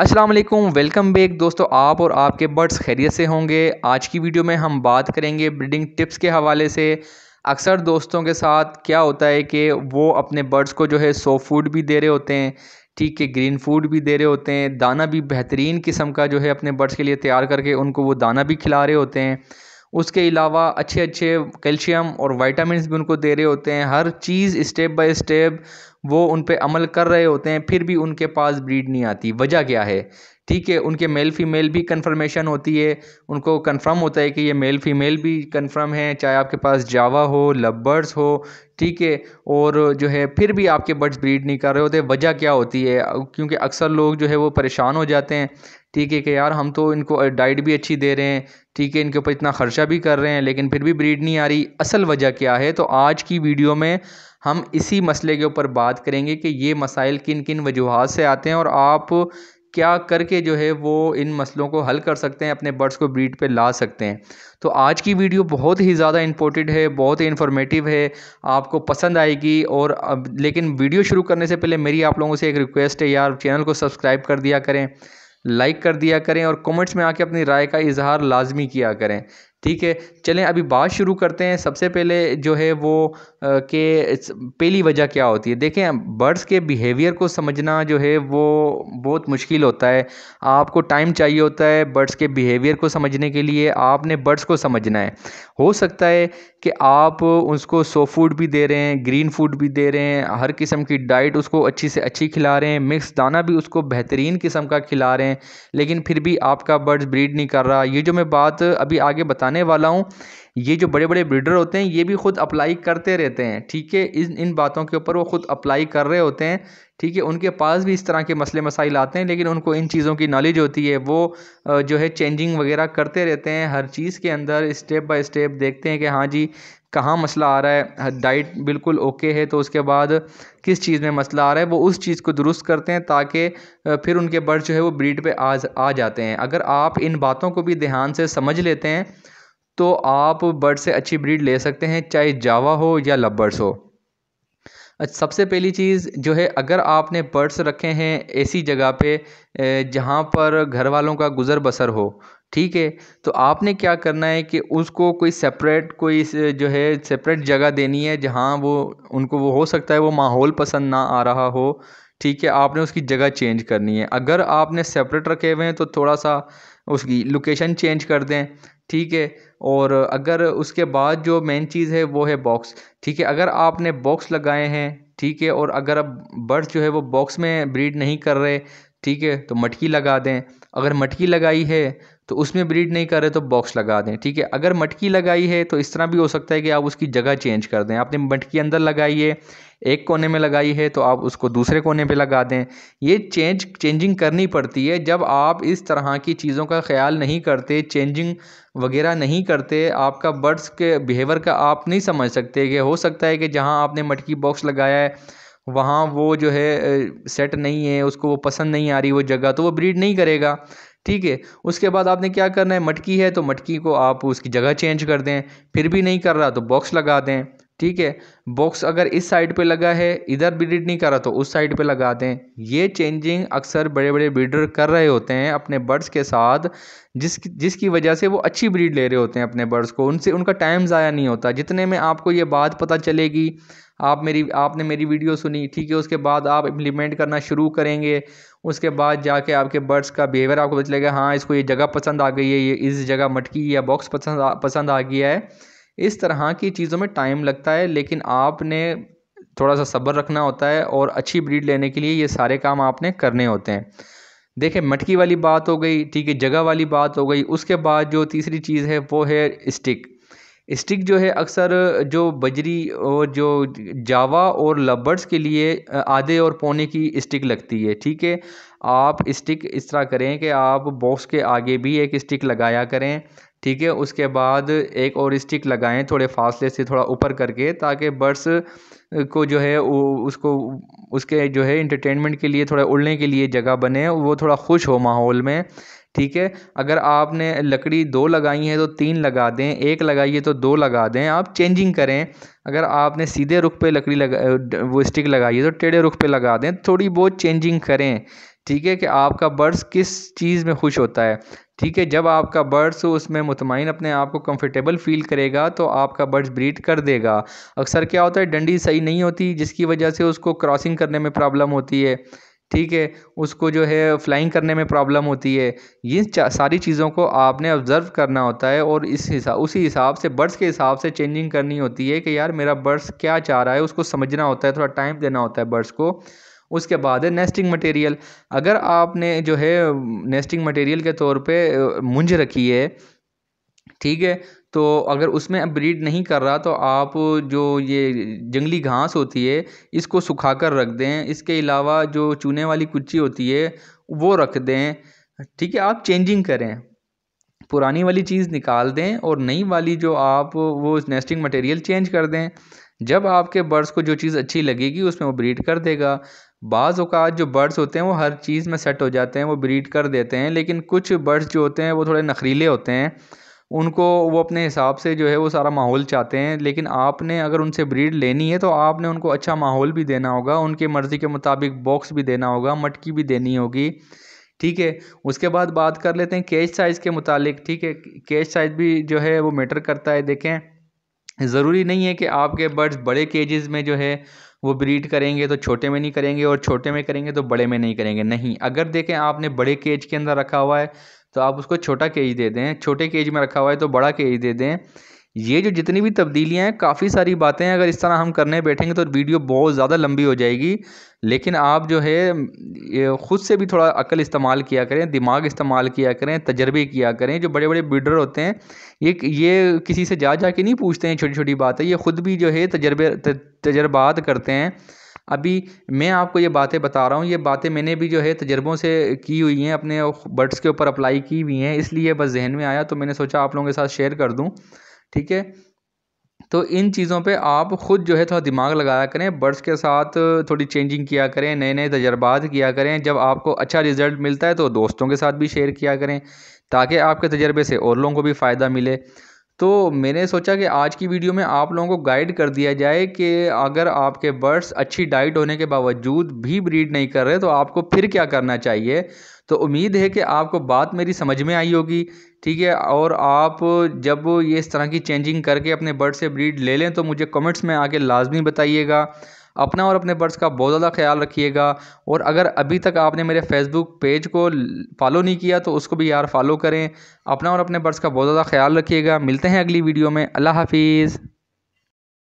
अस्सलाम वालेकुम welcome back दोस्तों आप और आपके बर्ड्स खैरियत से होंगे आज की वीडियो में हम बात करेंगे ब्रीडिंग टिप्स के हवाले से अक्सर दोस्तों के साथ क्या होता है कि वो अपने बर्ड्स को जो है सो फूड भी दे रहे होते हैं ठीक है ग्रीन फूड भी दे रहे होते हैं दाना भी बेहतरीन किस्म का जो है अपने बर्ड्स के लिए तैयार करके उनको वो दाना भी खिला रहे होते हैं उसके अलावा अच्छे अच्छे कैल्शियम और वाइटामस भी उनको दे रहे होते हैं हर चीज़ स्टेप बाय स्टेप वो उन पर अमल कर रहे होते हैं फिर भी उनके पास ब्रीड नहीं आती वजह क्या है ठीक है उनके मेल फीमेल भी कंफर्मेशन होती है उनको कंफर्म होता है कि ये मेल फीमेल भी कंफर्म है चाहे आपके पास जावा हो लबर्स हो ठीक है और जो है फिर भी आपके बर्ड्स ब्रीड नहीं कर रहे होते वजह क्या होती है क्योंकि अक्सर लोग जो है वो परेशान हो जाते हैं ठीक है कि यार हम तो इनको डाइट भी अच्छी दे रहे हैं ठीक है इनके ऊपर इतना ख़र्चा भी कर रहे हैं लेकिन फिर भी ब्रीड नहीं आ रही असल वजह क्या है तो आज की वीडियो में हम इसी मसले के ऊपर बात करेंगे कि ये मसाइल किन किन वजूहत से आते हैं और आप क्या करके जो है वो इन मसलों को हल कर सकते हैं अपने बर्ड्स को ब्रीड पे ला सकते हैं तो आज की वीडियो बहुत ही ज़्यादा इम्पोर्टेंट है बहुत ही इन्फॉर्मेटिव है आपको पसंद आएगी और अब लेकिन वीडियो शुरू करने से पहले मेरी आप लोगों से एक रिक्वेस्ट है यार चैनल को सब्सक्राइब कर दिया करें लाइक कर दिया करें और कमेंट्स में आके अपनी राय का इजहार लाजमी किया करें ठीक है चलें अभी बात शुरू करते हैं सबसे पहले जो है वो के पहली वजह क्या होती है देखें बर्ड्स के बिहेवियर को समझना जो है वो बहुत मुश्किल होता है आपको टाइम चाहिए होता है बर्ड्स के बिहेवियर को समझने के लिए आपने बर्ड्स को समझना है हो सकता है कि आप उसको सो फूड भी दे रहे हैं ग्रीन फूड भी दे रहे हैं हर किस्म की डाइट उसको अच्छी से अच्छी खिला रहे हैं मिक्स दाना भी उसको बेहतरीन किस्म का खिला रहे हैं लेकिन फिर भी आपका बर्ड्स ब्रीड नहीं कर रहा ये जो मैं बात अभी आगे बताने बताने वाला हूँ ये जो बड़े बड़े ब्रीडर होते हैं ये भी ख़ुद अप्लाई करते रहते हैं ठीक है इन इन बातों के ऊपर वो ख़ुद अप्लाई कर रहे होते हैं ठीक है उनके पास भी इस तरह के मसले मसाइल आते हैं लेकिन उनको इन चीज़ों की नॉलेज होती है वो जो है चेंजिंग वगैरह करते रहते हैं हर चीज़ के अंदर स्टेप बाय स्टेप देखते हैं कि हाँ जी कहाँ मसला आ रहा है डाइट बिल्कुल ओके है तो उसके बाद किस चीज़ में मसला आ रहा है वो उस चीज़ को दुरुस्त करते हैं ताकि फिर उनके बर्ड जो है वो ब्रीड पे आ जाते हैं अगर आप इन बातों को भी ध्यान से समझ लेते हैं तो आप बर्ड से अच्छी ब्रीड ले सकते हैं चाहे जावा हो या लबर्स हो अच्छा, सबसे पहली चीज़ जो है अगर आपने बर्ड्स रखे हैं ऐसी जगह पे जहाँ पर घर वालों का गुज़र बसर हो ठीक है तो आपने क्या करना है कि उसको कोई सेपरेट कोई जो है सेपरेट जगह देनी है जहाँ वो उनको वो हो सकता है वो माहौल पसंद ना आ रहा हो ठीक है आपने उसकी जगह चेंज करनी है अगर आपने सेपरेट रखे हुए हैं तो थोड़ा सा उसकी लोकेशन चेंज कर दें ठीक है और अगर उसके बाद जो मेन चीज़ है वो है बॉक्स ठीक है अगर आपने बॉक्स लगाए हैं ठीक है और अगर अब बर्ड्स जो है वो बॉक्स में ब्रीड नहीं कर रहे ठीक है तो मटकी लगा दें अगर मटकी लगाई है तो उसमें ब्रीड नहीं कर रहे तो बॉक्स लगा दें ठीक है अगर मटकी लगाई है तो इस तरह भी हो सकता है कि आप उसकी जगह चेंज कर दें आपने मटकी अंदर लगाई है एक कोने में लगाई है तो आप उसको दूसरे कोने पे लगा दें ये चेंज चेंजिंग करनी पड़ती है जब आप इस तरह की चीज़ों का ख्याल नहीं करते चेंजिंग वगैरह नहीं करते आपका बर्ड्स के बिहेवियर का आप नहीं समझ सकते कि हो सकता है कि जहाँ आपने मटकी बॉक्स लगाया है वहाँ वो जो है सेट नहीं है उसको वो पसंद नहीं आ रही वो जगह तो वो ब्रीड नहीं करेगा ठीक है उसके बाद आपने क्या करना है मटकी है तो मटकी को आप उसकी जगह चेंज कर दें फिर भी नहीं कर रहा तो बॉक्स लगा दें ठीक है बॉक्स अगर इस साइड पे लगा है इधर भी रीड नहीं कर रहा तो उस साइड पे लगा दें ये चेंजिंग अक्सर बड़े बड़े ब्रीडर कर रहे होते हैं अपने बर्ड्स के साथ जिस जिसकी वजह से वो अच्छी ब्रीड ले रहे होते हैं अपने बर्ड्स को उनसे उनका टाइम ज़ाया नहीं होता जितने में आपको ये बात पता चलेगी आप मेरी आपने मेरी वीडियो सुनी ठीक है उसके बाद आप इम्प्लीमेंट करना शुरू करेंगे उसके बाद जाके आपके बर्ड्स का बिहेवियर आपको पता चलेगा हाँ इसको ये जगह पसंद आ गई है ये इस जगह मटकी या बॉक्स पसंद आ, पसंद आ गया है इस तरह की चीज़ों में टाइम लगता है लेकिन आपने थोड़ा सा सब्र रखना होता है और अच्छी ब्रीड लेने के लिए ये सारे काम आपने करने होते हैं देखिए मटकी वाली बात हो गई ठीक है जगह वाली बात हो गई उसके बाद जो तीसरी चीज़ है वो है स्टिक स्टिक जो है अक्सर जो बजरी और जो जावा और लबर्ड्स के लिए आधे और पौने की स्टिक लगती है ठीक है आप स्टिक इस तरह करें कि आप बॉक्स के आगे भी एक स्टिक लगाया करें ठीक है उसके बाद एक और स्टिक लगाएँ थोड़े फासले से थोड़ा ऊपर करके ताकि बर्ड्स को जो है उसको उसके जो है इंटरटेनमेंट के लिए थोड़ा उड़ने के लिए जगह बने वो थोड़ा खुश हो माहौल में ठीक है अगर आपने लकड़ी दो लगाई है तो तीन लगा दें एक लगाइए तो दो लगा दें आप चेंजिंग करें अगर आपने सीधे रुख पे लकड़ी लगा वो स्टिक लगाई है तो टेढ़े रुख पे लगा दें थोड़ी बहुत चेंजिंग करें ठीक है कि आपका बर्ड्स किस चीज़ में खुश होता है ठीक है जब आपका बर्ड्स उसमें मुतमिन अपने आप को कंफर्टेबल फ़ील करेगा तो आपका बर्ड्स ब्रीड कर देगा अक्सर क्या होता है डंडी सही नहीं होती जिसकी वजह से उसको क्रॉसिंग करने में प्रॉब्लम होती है ठीक है उसको जो है फ्लाइंग करने में प्रॉब्लम होती है ये सारी चीज़ों को आपने ऑब्ज़र्व करना होता है और इस हिसाब उसी हिसाब से बर्ड्स के हिसाब से चेंजिंग करनी होती है कि यार मेरा बर्ड्स क्या चाह रहा है उसको समझना होता है थोड़ा टाइम देना होता है बर्ड्स को उसके बाद है नेस्टिंग मटेरियल अगर आपने जो है नेस्टिंग मटेरियल के तौर पे मुंज रखी है ठीक है तो अगर उसमें अब ब्रीड नहीं कर रहा तो आप जो ये जंगली घास होती है इसको सुखा कर रख दें इसके अलावा जो चूने वाली कुच्ची होती है वो रख दें ठीक है आप चेंजिंग करें पुरानी वाली चीज़ निकाल दें और नई वाली जो आप वो नेस्टिंग मटेरियल चेंज कर दें जब आपके बर्ड्स को जो चीज़ अच्छी लगेगी उसमें वो ब्रीड कर देगा बाज़ औक़ात जो बर्ड्स होते हैं वो हर चीज़ में सेट हो जाते हैं वो ब्रीड कर देते हैं लेकिन कुछ बर्ड्स जो होते हैं वो थोड़े नखरीले होते हैं उनको वो अपने हिसाब से जो है वो सारा माहौल चाहते हैं लेकिन आपने अगर उनसे ब्रीड लेनी है तो आपने उनको अच्छा माहौल भी देना होगा उनके मर्ज़ी के मुताबिक बॉक्स भी देना होगा मटकी भी देनी होगी ठीक है उसके बाद बात कर लेते हैं कैच साइज़ के मुतालिक ठीक है कैच साइज़ भी जो है वो मैटर करता है देखें ज़रूरी नहीं है कि आपके बर्ड्स बड़े केजेस में जो है वो ब्रीड करेंगे तो छोटे में नहीं करेंगे और छोटे में करेंगे तो बड़े में नहीं करेंगे नहीं अगर देखें आपने बड़े केज के अंदर रखा हुआ है तो आप उसको छोटा केज दे दें छोटे केज में रखा हुआ है तो बड़ा केज दे दें ये जो जितनी भी तब्दीलियाँ हैं काफ़ी सारी बातें हैं अगर इस तरह हम करने बैठेंगे तो वीडियो बहुत ज़्यादा लंबी हो जाएगी लेकिन आप जो है ख़ुद से भी थोड़ा अकल इस्तेमाल किया करें दिमाग इस्तेमाल किया करें तजर्बे किया करें जो बड़े बड़े बिल्डर होते हैं ये ये किसी से जा जा के नहीं पूछते हैं छोटी छोटी बातें ये ख़ुद भी जो है तजर्बे तजर्बात करते हैं अभी मैं आपको ये बातें बता रहा हूँ ये बातें मैंने भी जो है तजर्बों से की हुई हैं अपने बर्ड्स के ऊपर अप्लाई की हुई हैं इसलिए बस जहन में आया तो मैंने सोचा आप लोगों के साथ शेयर कर दूँ ठीक है तो इन चीज़ों पे आप ख़ुद जो है थोड़ा दिमाग लगाया करें बर्ड्स के साथ थोड़ी चेंजिंग किया करें नए नए तजर्बात किया करें जब आपको अच्छा रिज़ल्ट मिलता है तो दोस्तों के साथ भी शेयर किया करें ताकि आपके तजर्बे से और लोगों को भी फ़ायदा मिले तो मैंने सोचा कि आज की वीडियो में आप लोगों को गाइड कर दिया जाए कि अगर आपके बर्ड्स अच्छी डाइट होने के बावजूद भी ब्रीड नहीं कर रहे तो आपको फिर क्या करना चाहिए तो उम्मीद है कि आपको बात मेरी समझ में आई होगी ठीक है और आप जब ये इस तरह की चेंजिंग करके अपने बर्ड से ब्रीड ले लें तो मुझे कमेंट्स में आके लाजमी बताइएगा अपना और अपने पर्स का बहुत ज़्यादा ख्याल रखिएगा और अगर अभी तक आपने मेरे फेसबुक पेज को फॉलो नहीं किया तो उसको भी यार फॉलो करें अपना और अपने पर्स का बहुत ज़्यादा ख्याल रखिएगा मिलते हैं अगली वीडियो में अल्लाह हाफिज़